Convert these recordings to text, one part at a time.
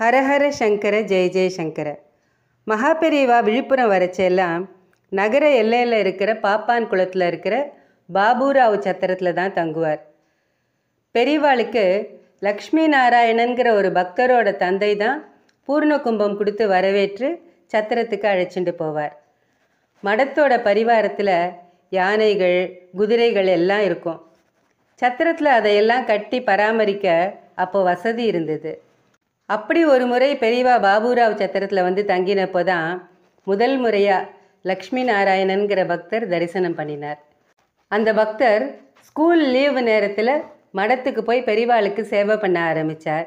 ஹரஹர சங்கர ஜெய ஜெயசங்கர மகாபெரிவா விழுப்புரம் வரச்செல்லாம் நகர எல்லையில் இருக்கிற பாப்பான் குளத்தில் இருக்கிற பாபுராவ் சத்திரத்தில் தான் தங்குவார் பெரியவாளுக்கு லக்ஷ்மி நாராயணன்கிற ஒரு பக்தரோட தந்தை தான் பூர்ண கும்பம் கொடுத்து வரவேற்று சத்திரத்துக்கு அழைச்சிட்டு போவார் மடத்தோட பரிவாரத்தில் யானைகள் குதிரைகள் எல்லாம் இருக்கும் சத்திரத்தில் அதையெல்லாம் கட்டி பராமரிக்க அப்போ வசதி இருந்தது அப்படி ஒரு முறை பெரியவா பாபுராவ் சத்திரத்தில் வந்து தங்கினப்போ தான் முதல் முறையாக லக்ஷ்மி நாராயணன்கிற பக்தர் தரிசனம் பண்ணினார் அந்த பக்தர் ஸ்கூல் லீவு நேரத்தில் மடத்துக்கு போய் பெரியவாளுக்கு சேவை பண்ண ஆரம்பித்தார்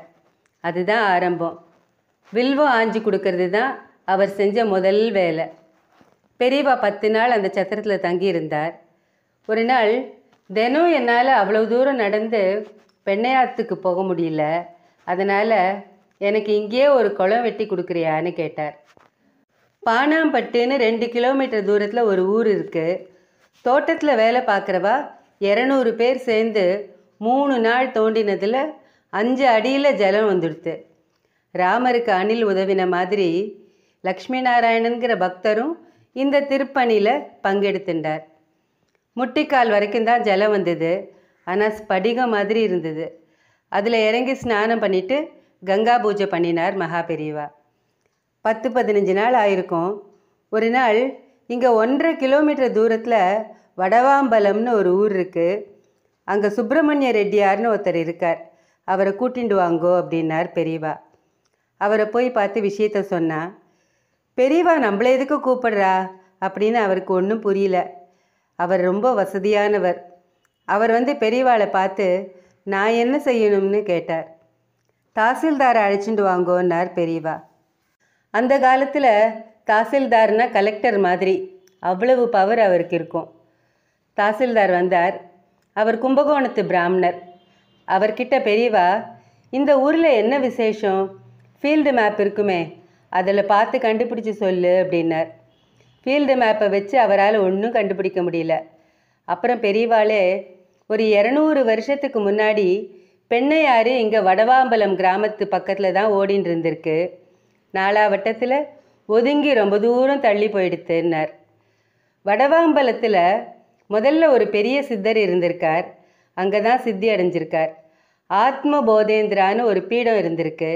அதுதான் ஆரம்பம் வில்வம் ஆஞ்சி கொடுக்கறது தான் அவர் செஞ்ச முதல் வேலை பெரியவா பத்து நாள் அந்த சத்திரத்தில் தங்கியிருந்தார் ஒரு நாள் தினம் என்னால் அவ்வளோ தூரம் நடந்து பெண்ணையாத்துக்கு போக முடியல அதனால் எனக்கு இங்கேயே ஒரு குளம் வெட்டி கொடுக்குறியான்னு கேட்டார் பானாம்பட்டுன்னு ரெண்டு கிலோமீட்டர் தூரத்தில் ஒரு ஊர் இருக்குது தோட்டத்தில் வேலை பார்க்குறவா இரநூறு பேர் சேர்ந்து மூணு நாள் தோண்டினதில் அஞ்சு அடியில் ஜலம் வந்துடுத்து ராமருக்கு அணில் உதவின மாதிரி லக்ஷ்மி நாராயணனுங்கிற பக்தரும் இந்த திருப்பணியில் பங்கெடுத்துட்டார் முட்டிக்கால் வரைக்கும் தான் ஜலம் வந்தது ஆனால் ஸ்படிகம் மாதிரி இருந்தது அதில் இறங்கி ஸ்நானம் பண்ணிவிட்டு கங்கா பூஜை பண்ணினார் மகா பெரியவா பத்து பதினஞ்சு நாள் ஆயிருக்கும் ஒரு நாள் இங்கே ஒன்றரை கிலோமீட்டர் தூரத்தில் வடவாம்பலம்னு ஒரு ஊர் இருக்குது அங்கே சுப்பிரமணிய ரெட்டியார்னு ஒருத்தர் இருக்கார் அவரை கூட்டிண்டு வாங்கோ அப்படின்னார் பெரியவா அவரை போய் பார்த்து விஷயத்த சொன்னா பெரியவா நம்மள எதுக்கு கூப்பிடுறா அப்படின்னு அவருக்கு ஒன்றும் புரியல அவர் ரொம்ப வசதியானவர் அவர் வந்து பெரியவாளை பார்த்து நான் என்ன செய்யணும்னு கேட்டார் தாசில்தாரை அழைச்சிட்டு வாங்கோன்னார் பெரியவா அந்த காலத்தில் தாசில்தார்னா கலெக்டர் மாதிரி அவ்வளவு பவர் அவருக்கு இருக்கும் தாசில்தார் வந்தார் அவர் கும்பகோணத்து பிராமணர் அவர்கிட்ட பெரியவா இந்த ஊரில் என்ன விசேஷம் ஃபீல்டு மேப் இருக்குமே அதில் பார்த்து கண்டுபிடிச்சி சொல்லு அப்படின்னார் ஃபீல்டு மேப்பை வச்சு அவரால் ஒன்றும் கண்டுபிடிக்க முடியல அப்புறம் பெரியவாளே ஒரு இரநூறு வருஷத்துக்கு முன்னாடி பெண்ணையாறு இங்கே வடவாம்பலம் கிராமத்து பக்கத்தில் தான் ஓடின்னு இருந்திருக்கு நாலாவட்டத்தில் ஒதுங்கி ரொம்ப தூரம் தள்ளி போயிடுத்துன்னார் வடவாம்பலத்தில் முதல்ல ஒரு பெரிய சித்தர் இருந்திருக்கார் அங்கே தான் சித்தி அடைஞ்சிருக்கார் ஆத்ம போதேந்திரான்னு ஒரு பீடம் இருந்திருக்கு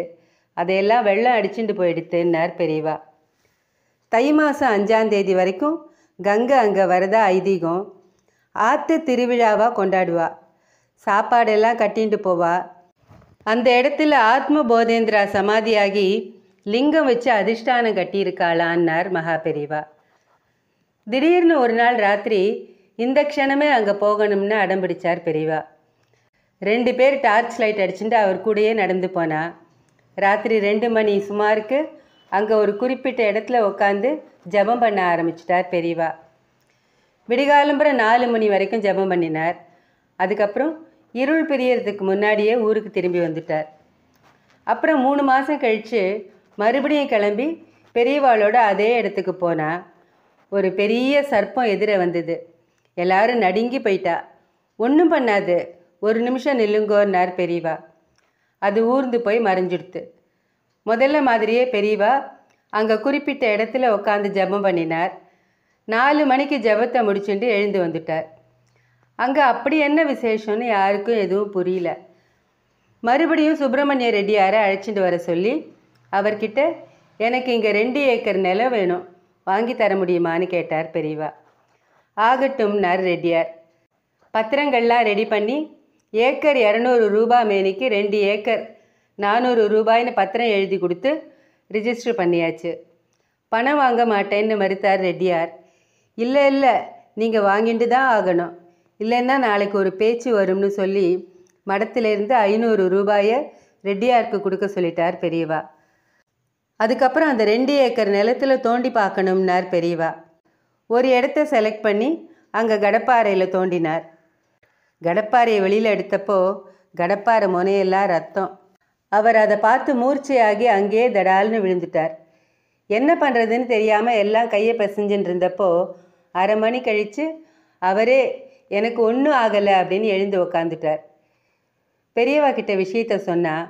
அதையெல்லாம் வெள்ளம் அடிச்சுட்டு போயிடுத்துன்னார் பெரியவா தை மாதம் அஞ்சாந்தேதி வரைக்கும் கங்கை அங்கே வரதா ஐதீகம் ஆற்று திருவிழாவாக கொண்டாடுவா சாப்பாடெல்லாம் கட்டிண்டு போவா அந்த இடத்துல ஆத்ம போதேந்திரா சமாதியாகி லிங்கம் வச்சு அதிஷ்டானம் கட்டியிருக்காளான்னார் மகா பெரிவா திடீர்னு ஒரு நாள் ராத்திரி இந்த க்ஷணமே அங்கே போகணும்னு அடம் பிடிச்சார் பெரியவா ரெண்டு பேர் டார்ச் லைட் அடிச்சுட்டு அவர் கூடயே நடந்து போனா ராத்திரி ரெண்டு மணி சுமாருக்கு அங்கே ஒரு குறிப்பிட்ட இடத்துல உட்காந்து ஜபம் பண்ண ஆரம்பிச்சிட்டார் பெரியவா விடிகாலம்புற நாலு மணி வரைக்கும் ஜபம் பண்ணினார் அதுக்கப்புறம் இருள் பிரியறதுக்கு முன்னாடியே ஊருக்கு திரும்பி வந்துட்டார் அப்புறம் மூணு மாதம் கழித்து மறுபடியும் கிளம்பி பெரியவாளோட அதே இடத்துக்கு போனால் ஒரு பெரிய சர்ப்பம் எதிரே வந்தது எல்லாரும் நடுங்கி போயிட்டா ஒன்றும் பண்ணாது ஒரு நிமிஷம் நில்லுங்கோன்னார் பெரியவா அது ஊர்ந்து போய் மறைஞ்சிடுத்து முதல்ல மாதிரியே பெரியவா அங்கே குறிப்பிட்ட இடத்துல உட்காந்து ஜபம் பண்ணினார் நாலு மணிக்கு ஜபத்தை முடிச்சுட்டு எழுந்து வந்துட்டார் அங்கே அப்படி என்ன விசேஷம்னு யாருக்கும் எதுவும் புரியல மறுபடியும் சுப்பிரமணிய ரெட்டியாரை அழைச்சிட்டு வர சொல்லி அவர்கிட்ட எனக்கு இங்கே ரெண்டு ஏக்கர் நிலம் வேணும் வாங்கி தர முடியுமான்னு கேட்டார் பெரியவா ஆகட்டும்னார் ரெட்டியார் பத்திரங்கள்லாம் ரெடி பண்ணி ஏக்கர் இரநூறு ரூபா மேனிக்கு ரெண்டு ஏக்கர் நானூறு ரூபாய்னு பத்திரம் எழுதி கொடுத்து ரிஜிஸ்டர் பண்ணியாச்சு பணம் வாங்க மாட்டேன்னு மறுத்தார் ரெட்டியார் இல்லை இல்லை நீங்கள் வாங்கிட்டு தான் ஆகணும் இல்லைன்னா நாளைக்கு ஒரு பேச்சு வரும்னு சொல்லி மடத்திலேருந்து ஐநூறு ரூபாயை ரெட்டியாருக்கு கொடுக்க சொல்லிட்டார் பெரியவா அதுக்கப்புறம் அந்த ரெண்டு ஏக்கர் நிலத்தில் தோண்டி பார்க்கணும்னார் பெரியவா ஒரு இடத்த செலக்ட் பண்ணி அங்கே கடப்பாறையில் தோண்டினார் கடப்பாறையை வெளியில் எடுத்தப்போ கடப்பாறை முனையெல்லாம் ரத்தம் அவர் அதை பார்த்து மூர்ச்சையாகி அங்கேயே தடால்னு விழுந்துட்டார் என்ன பண்ணுறதுன்னு தெரியாமல் எல்லாம் கையை பசிஞ்சுன்னு இருந்தப்போ அரை மணி கழித்து அவரே எனக்கு ஒன்றும் ஆகலை அப்படின்னு எழுந்து உக்காந்துட்டார் பெரியவா கிட்ட விஷயத்த சொன்னால்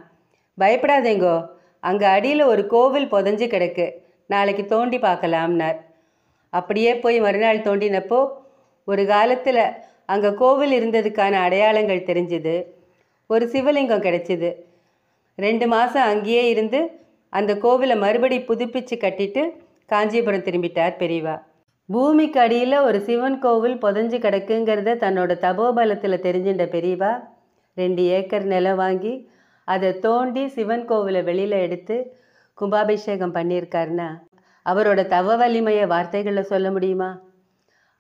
பயப்படாதேங்கோ அங்கே அடியில் ஒரு கோவில் புதஞ்சு கிடக்கு நாளைக்கு தோண்டி பார்க்கலாம்னார் அப்படியே போய் மறுநாள் தோண்டினப்போ ஒரு காலத்தில் அங்கே கோவில் இருந்ததுக்கான அடையாளங்கள் தெரிஞ்சுது ஒரு சிவலிங்கம் கிடைச்சிது ரெண்டு மாதம் அங்கேயே இருந்து அந்த கோவிலை மறுபடி புதுப்பித்து கட்டிட்டு காஞ்சிபுரம் திரும்பிட்டார் பெரியவா பூமிக்கு அடியில் ஒரு சிவன் கோவில் புதஞ்சு கிடக்குங்கிறத தன்னோட தபோபலத்தில் தெரிஞ்சின்ற பெரியவா ரெண்டு ஏக்கர் நிலம் வாங்கி அதை தோண்டி சிவன் கோவிலை வெளியில் எடுத்து கும்பாபிஷேகம் பண்ணியிருக்காருன்னா அவரோட தவ வலிமையை வார்த்தைகளில் சொல்ல முடியுமா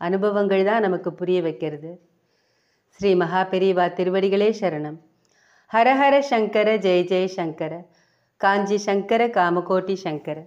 அனுபவங்கள் தான் நமக்கு புரிய வைக்கிறது ஸ்ரீ மகா பெரியவா திருவடிகளே சரணம் ஹரஹர சங்கர ஜெய் ஜெய் சங்கர காஞ்சி சங்கர காமகோட்டி சங்கர